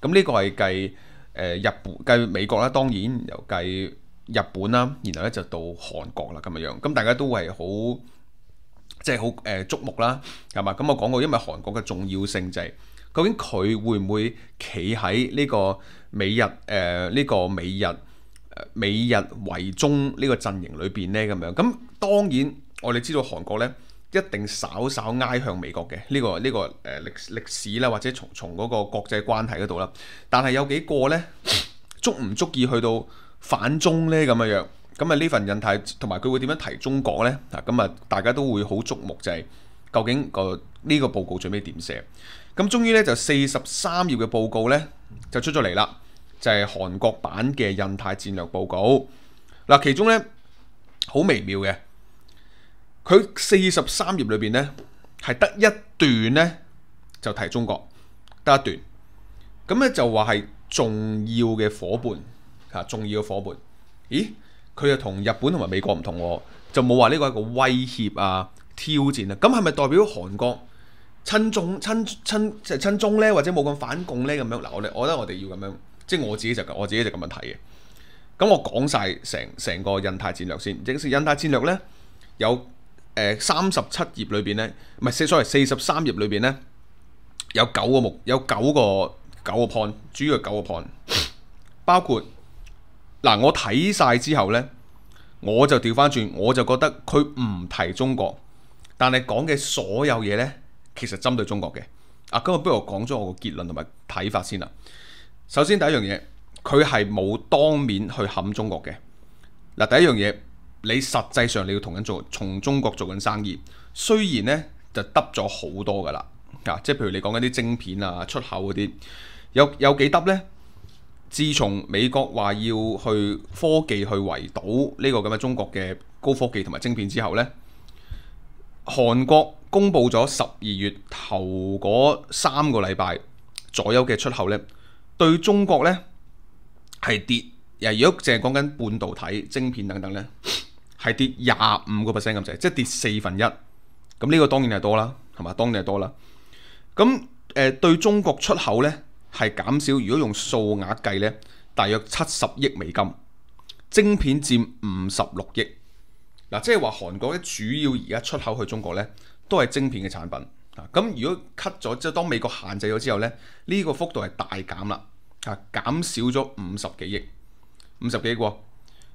咁呢個係計誒日本計美國啦，當然又計日本啦，然後咧就到韓國啦咁樣。咁大家都係好即係好誒注目啦，係嘛？咁我講過，因為韓國嘅重要性就係究竟佢會唔會企喺呢個美日誒呢個美日美日為中呢個陣營裏邊咧咁樣？咁當然我哋知道韓國咧。一定稍稍挨向美國嘅呢個呢個誒歷歷史啦，或者從從嗰個國際關係嗰度啦。但係有幾個呢，足唔足以去到反中呢？咁樣樣？咁啊呢份印太同埋佢會點樣提中國呢？啊咁啊，大家都會好注目就係究竟個呢個報告最尾點寫？咁終於呢，就四十三頁嘅報告呢，就出咗嚟啦，就係韓國版嘅印太戰略報告。嗱其中呢，好微妙嘅。佢四十三頁裏边呢，係得一段呢，就提中國，得一段咁咧就話係重要嘅伙伴吓，重要嘅伙伴。咦？佢又同日本同埋美國唔同喎，就冇話呢個一個威脅啊挑戰啊。咁係咪代表韓國親中親親系親中呢？或者冇咁反共呢？咁樣嗱？我哋我覺得我哋要咁樣，即系我自己就我自己就咁樣睇嘅。咁我講晒成成個印太戰略先，即是印太戰略呢，有。三十七页里边咧，唔系四，所谓四十三页里边咧，有九个目，有九个九个 point，主要九个 point，包括嗱，我睇晒之后咧，我就调翻转，我就觉得佢唔提中国，但系讲嘅所有嘢咧，其实针对中国嘅。啊，今日不如我讲咗我个结论同埋睇法先啦。首先第一样嘢，佢系冇当面去冚中国嘅。嗱，第一样嘢。你實際上你要同緊做從中國做緊生意，雖然呢就得咗好多噶啦，啊，即係譬如你講緊啲晶片啊出口嗰啲，有有幾得呢？自從美國話要去科技去圍堵呢個咁嘅中國嘅高科技同埋晶片之後呢，韓國公布咗十二月頭嗰三個禮拜左右嘅出口呢，對中國呢係跌。如果淨係講緊半導體晶片等等呢。系跌廿五个 percent 咁滞，即系跌四分一咁。呢个当然系多啦，系嘛？当然系多啦。咁诶，对中国出口咧系减少。如果用数额计咧，大约七十亿美金，晶片占五十六亿嗱。即系话韩国咧主要而家出口去中国咧都系晶片嘅产品啊。咁如果 cut 咗即系当美国限制咗之后咧，呢个幅度系大减啦啊，减少咗五十几亿，五十几個。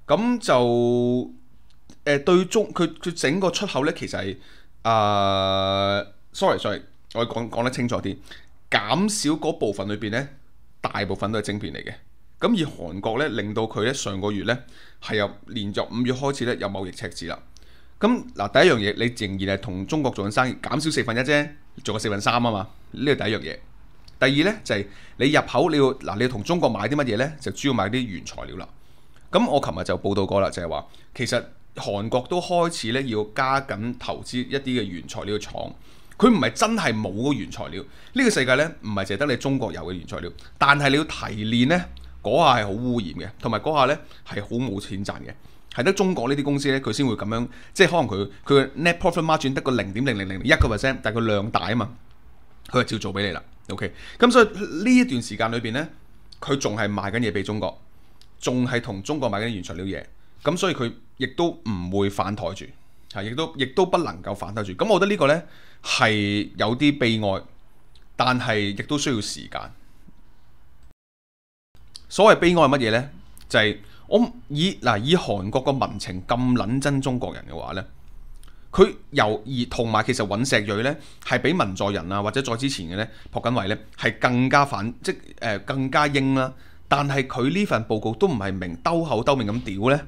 咁就。誒對中佢佢整個出口咧，其實係誒，sorry sorry，我講講得清楚啲，減少嗰部分裏邊咧，大部分都係晶片嚟嘅。咁而韓國咧，令到佢咧上個月咧係由連續五月開始咧有貿易赤字啦。咁嗱第一樣嘢，你仍然係同中國做緊生意，減少四分一啫，做個四分三啊嘛。呢個第一樣嘢。第二咧就係你入口你要嗱，你同中國買啲乜嘢咧，就主要買啲原材料啦。咁我琴日就報道過啦，就係話其實。韓國都開始咧要加緊投資一啲嘅原材料廠，佢唔係真係冇個原材料。呢個世界咧唔係淨係得你中國有嘅原材料，但係你要提煉咧嗰下係好污染嘅，同埋嗰下咧係好冇錢賺嘅，係得中國呢啲公司咧佢先會咁樣，即係可能佢佢嘅 net profit margin 得個零點零零零一個 percent，但係佢量大啊嘛，佢就照做俾你啦。OK，咁所以呢一段時間裏邊咧，佢仲係賣緊嘢俾中國，仲係同中國買緊原材料嘢。咁所以佢亦都唔會反台住，係亦都亦都不能夠反台住。咁我覺得呢個呢係有啲悲哀，但係亦都需要時間。所謂悲哀係乜嘢呢？就係我以嗱以韓國個民情咁捻真中國人嘅話呢。佢由而同埋其實尹石瑞呢係比文在人啊或者再之前嘅呢朴槿惠呢係更加反即係更加英啦。但係佢呢份報告都唔係明兜口兜面咁屌呢。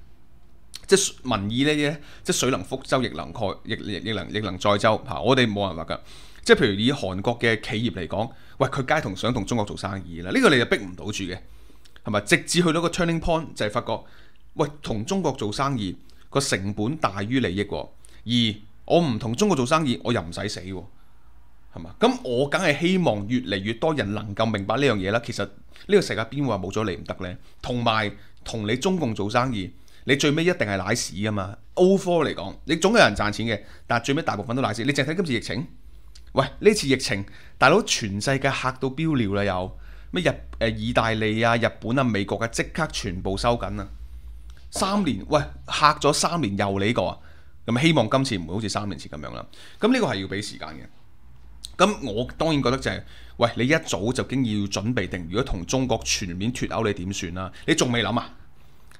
即民意呢啲咧，即水能覆舟，亦能蓋，亦亦亦能亦能載舟嚇。我哋冇人法噶，即譬如以韓國嘅企業嚟講，喂佢街同想同中國做生意啦，呢個你就逼唔到住嘅，係咪？直至去到个個 turning point，就係發覺，喂，同中國做生意個成本大於利益，而我唔同中國做生意，我又唔使死，系嘛？咁我梗系希望越嚟越多人能够明白呢样嘢啦。其实呢个世界边会话冇咗你唔得咧？同埋同你中共做生意。你最尾一定係奶屎噶嘛？歐科嚟講，你總有人賺錢嘅，但最尾大部分都奶屎。你淨睇今次疫情，喂，呢次疫情大佬全世界嚇到飆尿啦！有咩日誒意大利啊、日本啊、美國嘅即刻全部收緊啊！三年，喂，嚇咗三年又呢個啊，咁希望今次唔會好似三年前咁樣啦。咁呢個係要俾時間嘅。咁我當然覺得就係，喂，你一早就經要準備定，如果同中國全面脱歐，你點算啦？你仲未諗啊？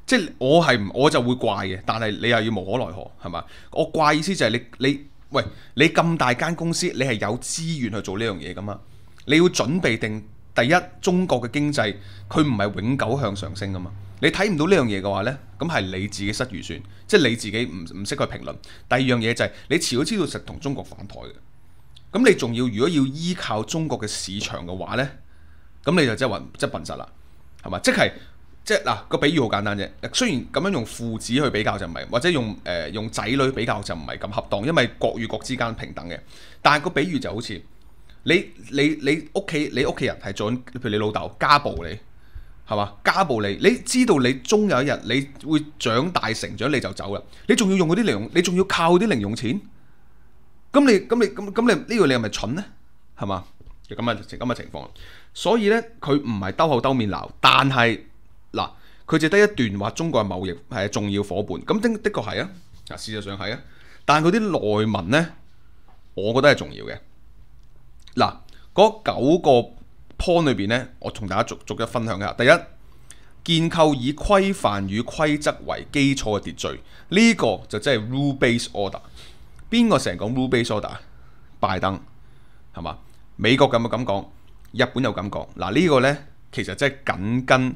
即係我係我就會怪嘅，但係你又要無可奈何，係嘛？我怪意思就係你你喂你咁大間公司，你係有資源去做呢樣嘢噶嘛？你要準備定第一，中國嘅經濟佢唔係永久向上升噶嘛？你睇唔到呢樣嘢嘅話呢，咁係你自己失預算，即係你自己唔唔識去評論。第二樣嘢就係你遲早知道實同中國反台嘅，咁你仲要如果要依靠中國嘅市場嘅話呢，咁你就即係即係笨實啦，係嘛？即係。即係嗱個比喻好簡單啫。雖然咁樣用父子去比較就唔係，或者用誒用仔女比較就唔係咁合當，因為國與國之間平等嘅。但係個比喻就好似你你你屋企你屋企人係做，譬如你老豆家暴你係嘛？家暴你，你知道你終有一日你會長大成長你就走啦。你仲要用嗰啲零，用，你仲要靠啲零用錢？咁你咁你咁咁你呢個你係咪蠢呢？係嘛？就咁嘅情咁嘅情況。所以咧，佢唔係兜口兜面鬧，但係。嗱，佢就得一段話，中國嘅貿易係重要伙伴，咁的確係啊。嗱，事實上係啊，但佢啲內文咧，我覺得係重要嘅。嗱，嗰九個 point 裏边咧，我同大家逐逐一分享下。第一，建構以規範與規則為基礎嘅秩序，呢個就真係 rule-based order。邊個成日講 rule-based order？拜登係嘛？美國咁嘅咁講？日本有咁講？嗱，呢個咧其實真係紧跟。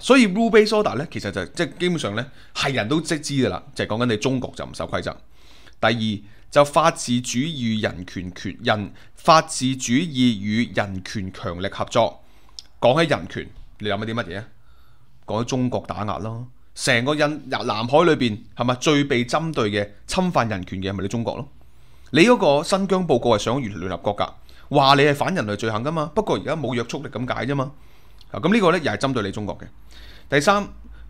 所以 r u b a u d 咧，其實就即係基本上咧，係人都即知噶啦，就係講緊你中國就唔守規則。第二就法治主義、人權權人，法治主義與人權強力合作。講起人權，你諗起啲乜嘢啊？講起中國打壓咯，成個印南海裏邊係咪最被針對嘅侵犯人權嘅係咪你中國咯？你嗰個新疆報告係想越南合國噶，話你係反人類罪行噶嘛？不過而家冇約束力咁解啫嘛。啊！咁呢個咧又係針對你中國嘅。第三，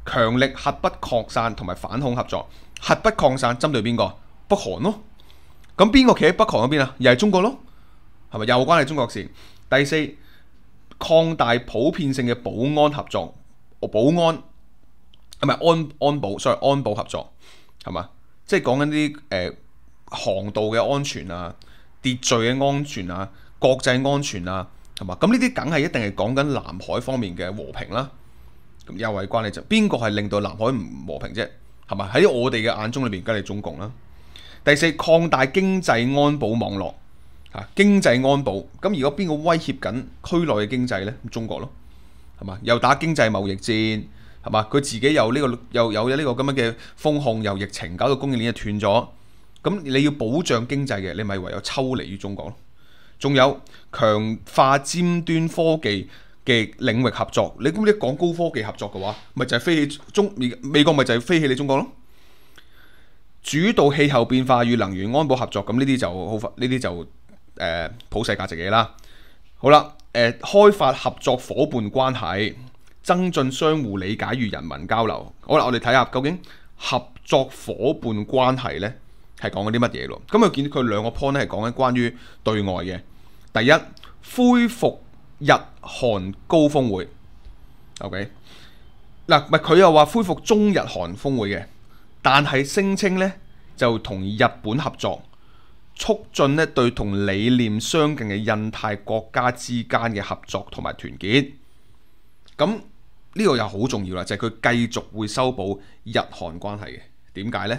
強力核不擴散同埋反恐合作，核不擴散針對邊個？北韓咯。咁邊個企喺北韓嗰邊啊？又係中國咯，係咪又關你中國事？第四，擴大普遍性嘅保安合作，保安係咪安安保？所謂安保合作係嘛？即係講緊啲誒航道嘅安全啊、秩序嘅安全啊、國際安全啊。嘛？咁呢啲梗系一定系讲紧南海方面嘅和平啦。咁有委关系就边个系令到南海唔和平啫？系嘛？喺我哋嘅眼中里边，梗系中共啦。第四，扩大经济安保网络。吓，经济安保咁，如果边个威胁紧区内嘅经济呢？中国咯，系嘛？又打经济贸易战，系嘛？佢自己又呢个又又有呢个咁样嘅風控，又疫情搞到供应链又断咗。咁你要保障经济嘅，你咪唯有抽离于中国咯。仲有強化尖端科技嘅領域合作，你咁一講高科技合作嘅話，咪就係飛起中美美國咪就係飛起你中國咯。主導氣候變化與能源安保合作，咁呢啲就好呢啲就誒普世價值嘢啦。好啦，誒開發合作伙伴關係，增進相互理解與人民交流。好啦，我哋睇下究竟合作伙伴關係呢。系講嗰啲乜嘢咯？咁佢見佢兩個 point 咧，係講緊關於對外嘅。第一，恢復日韓高峰會。O.K. 嗱，唔佢又話恢復中日韓峰會嘅，但係聲稱呢就同日本合作，促進呢對同理念相近嘅印太國家之間嘅合作同埋團結。咁呢個又好重要啦，就係佢繼續會修補日韓關係嘅。點解呢？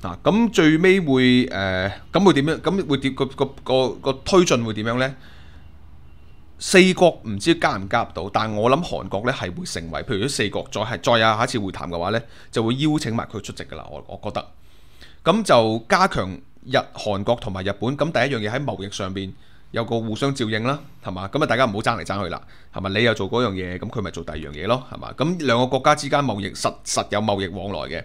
嗱，咁最尾會誒，咁會點樣？咁會點個個個個推進會點樣咧？四國唔知加唔加入到，但我諗韓國咧係會成為，譬如果四國再係再有下一次會談嘅話咧，就會邀請埋佢出席噶啦。我我覺得，咁就加強日韓國同埋日本。咁第一樣嘢喺貿易上邊有個互相照應啦，係嘛？咁啊大家唔好爭嚟爭去啦，係咪？你又做嗰樣嘢，咁佢咪做第二樣嘢咯，係嘛？咁兩個國家之間貿易實實有貿易往來嘅。